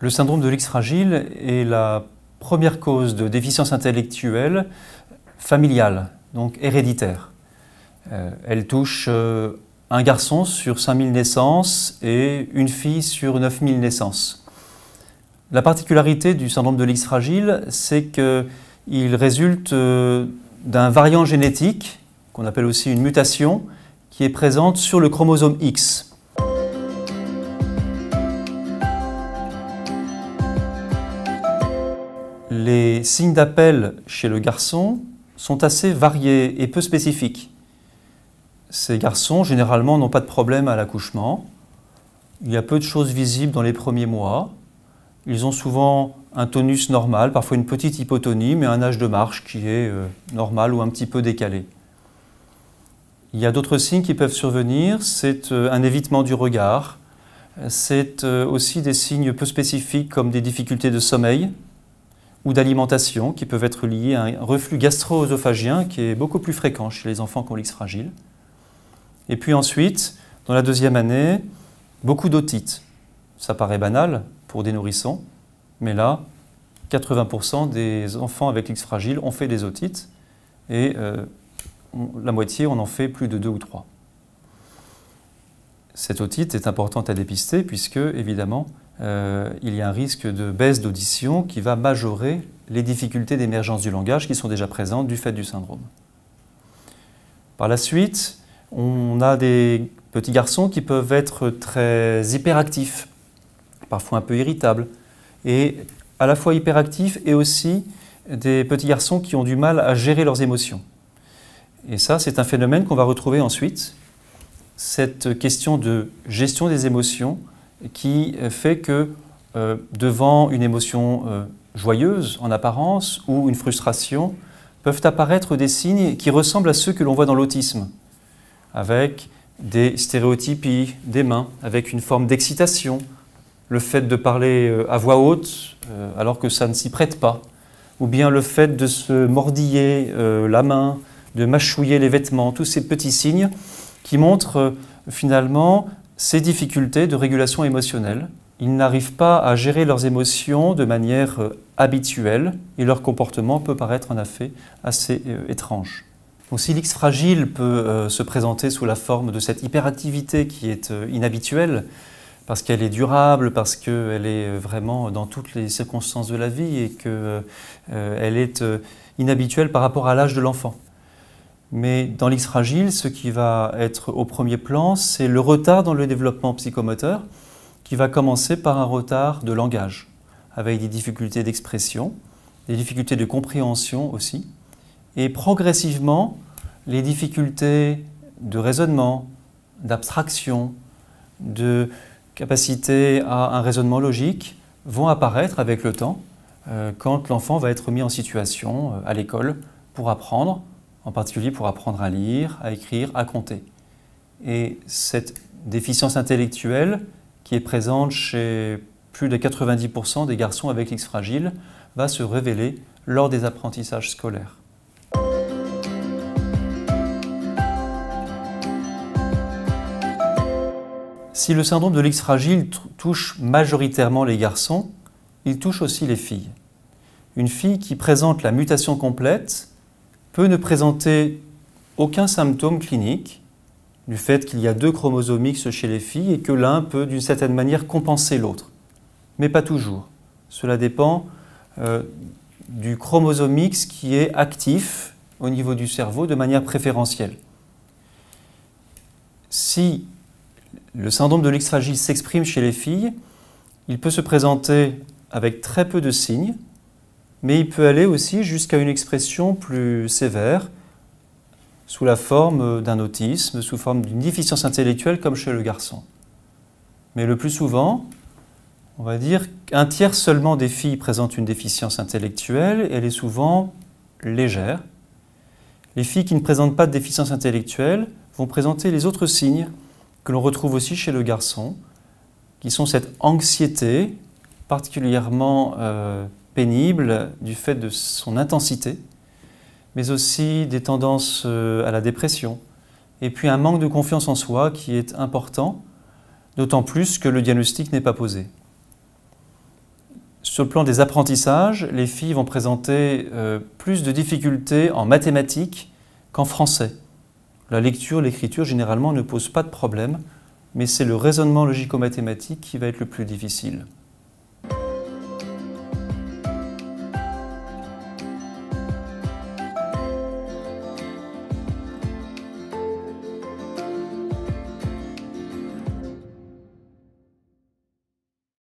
Le syndrome de l'X fragile est la première cause de déficience intellectuelle familiale, donc héréditaire. Euh, elle touche euh, un garçon sur 5000 naissances et une fille sur 9000 naissances. La particularité du syndrome de l'X fragile, c'est qu'il résulte euh, d'un variant génétique, qu'on appelle aussi une mutation, qui est présente sur le chromosome X. les signes d'appel chez le garçon sont assez variés et peu spécifiques. Ces garçons, généralement, n'ont pas de problème à l'accouchement. Il y a peu de choses visibles dans les premiers mois. Ils ont souvent un tonus normal, parfois une petite hypotonie, mais un âge de marche qui est euh, normal ou un petit peu décalé. Il y a d'autres signes qui peuvent survenir, c'est euh, un évitement du regard, c'est euh, aussi des signes peu spécifiques comme des difficultés de sommeil, ou d'alimentation qui peuvent être liées à un reflux gastro-œsophagien qui est beaucoup plus fréquent chez les enfants ont l'X fragile. Et puis ensuite, dans la deuxième année, beaucoup d'otites. Ça paraît banal pour des nourrissons, mais là, 80% des enfants avec l'X fragile ont fait des otites et euh, la moitié, on en fait plus de deux ou trois. Cette otite est importante à dépister puisque, évidemment, euh, il y a un risque de baisse d'audition qui va majorer les difficultés d'émergence du langage qui sont déjà présentes du fait du syndrome. Par la suite, on a des petits garçons qui peuvent être très hyperactifs, parfois un peu irritables, et à la fois hyperactifs et aussi des petits garçons qui ont du mal à gérer leurs émotions. Et ça, c'est un phénomène qu'on va retrouver ensuite. Cette question de gestion des émotions qui euh, fait que euh, devant une émotion euh, joyeuse en apparence ou une frustration, peuvent apparaître des signes qui ressemblent à ceux que l'on voit dans l'autisme, avec des stéréotypies des mains, avec une forme d'excitation, le fait de parler à voix haute alors que ça ne s'y prête pas, ou bien le fait de se mordiller la main, de mâchouiller les vêtements, tous ces petits signes qui montrent finalement ces difficultés de régulation émotionnelle. Ils n'arrivent pas à gérer leurs émotions de manière euh, habituelle et leur comportement peut paraître en effet assez euh, étrange. aussi si fragile peut euh, se présenter sous la forme de cette hyperactivité qui est inhabituelle, parce qu'elle est durable, parce qu'elle est vraiment dans toutes les circonstances de la vie et qu'elle est inhabituelle par rapport à l'âge de l'enfant. Mais dans l'X fragile, ce qui va être au premier plan, c'est le retard dans le développement psychomoteur, qui va commencer par un retard de langage, avec des difficultés d'expression, des difficultés de compréhension aussi, et progressivement, les difficultés de raisonnement, d'abstraction, de capacité à un raisonnement logique vont apparaître avec le temps, euh, quand l'enfant va être mis en situation euh, à l'école pour apprendre, en particulier pour apprendre à lire, à écrire, à compter. Et cette déficience intellectuelle qui est présente chez plus de 90% des garçons avec l'X fragile va se révéler lors des apprentissages scolaires. Si le syndrome de l'X fragile touche majoritairement les garçons, il touche aussi les filles. Une fille qui présente la mutation complète peut ne présenter aucun symptôme clinique du fait qu'il y a deux chromosomes X chez les filles et que l'un peut d'une certaine manière compenser l'autre. Mais pas toujours. Cela dépend euh, du chromosome X qui est actif au niveau du cerveau de manière préférentielle. Si le syndrome de l'X s'exprime chez les filles, il peut se présenter avec très peu de signes, mais il peut aller aussi jusqu'à une expression plus sévère, sous la forme d'un autisme, sous forme d'une déficience intellectuelle comme chez le garçon. Mais le plus souvent, on va dire qu'un tiers seulement des filles présentent une déficience intellectuelle, et elle est souvent légère. Les filles qui ne présentent pas de déficience intellectuelle vont présenter les autres signes que l'on retrouve aussi chez le garçon, qui sont cette anxiété particulièrement euh, pénible du fait de son intensité, mais aussi des tendances euh, à la dépression, et puis un manque de confiance en soi qui est important, d'autant plus que le diagnostic n'est pas posé. Sur le plan des apprentissages, les filles vont présenter euh, plus de difficultés en mathématiques qu'en français. La lecture, l'écriture, généralement, ne pose pas de problème, mais c'est le raisonnement logico-mathématique qui va être le plus difficile.